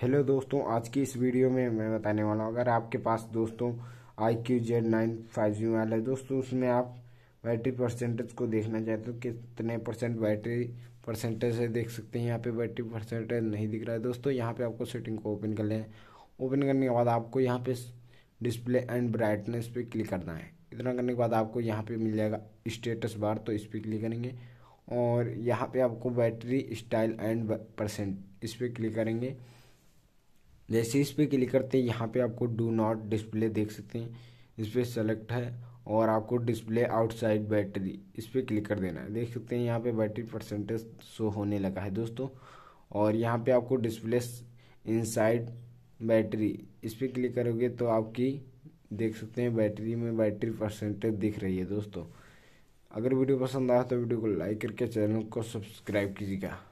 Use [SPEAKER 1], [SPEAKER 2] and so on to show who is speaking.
[SPEAKER 1] hello दोस्तों आज की इस वीडियो में मैं बताने वाला हूँ अगर आपके पास दोस्तों I Q Z nine five G वाला है दोस्तों उसमें आप बैटरी परसेंटेज को देखना चाहते हो कितने परसेंट बैटरी परसेंटेज है देख सकते हैं यहाँ पे बैटरी परसेंटेज नहीं दिख रहा है दोस्तों यहाँ पे आपको सेटिंग को ओपन कर लें ओपन करने के बाद आपको यहाँ पे डिस्प्ले एंड ब्राइटनेस पे क्लिक करना है इतना करने के बाद आपको यहाँ पे मिल जाएगा स्टेटस बार तो इस पर क्लिक करेंगे और यहाँ पे आपको बैटरी स्टाइल एंड परसेंट इस पर क्लिक करेंगे जैसे इस पर क्लिक करते हैं यहाँ पे आपको डू नॉट डिस्प्ले देख सकते हैं इस पर सेलेक्ट है और आपको डिस्प्ले आउटसाइड बैटरी इस पर क्लिक कर देना है देख सकते हैं यहाँ पे बैटरी परसेंटेज शो होने लगा है दोस्तों और यहाँ पे आपको डिस्प्ले इनसाइड बैटरी इस पर क्लिक करोगे तो आपकी देख सकते हैं बैटरी में बैटरी परसेंटेज दिख रही है दोस्तों अगर वीडियो पसंद आया तो वीडियो को लाइक करके चैनल को सब्सक्राइब कीजिएगा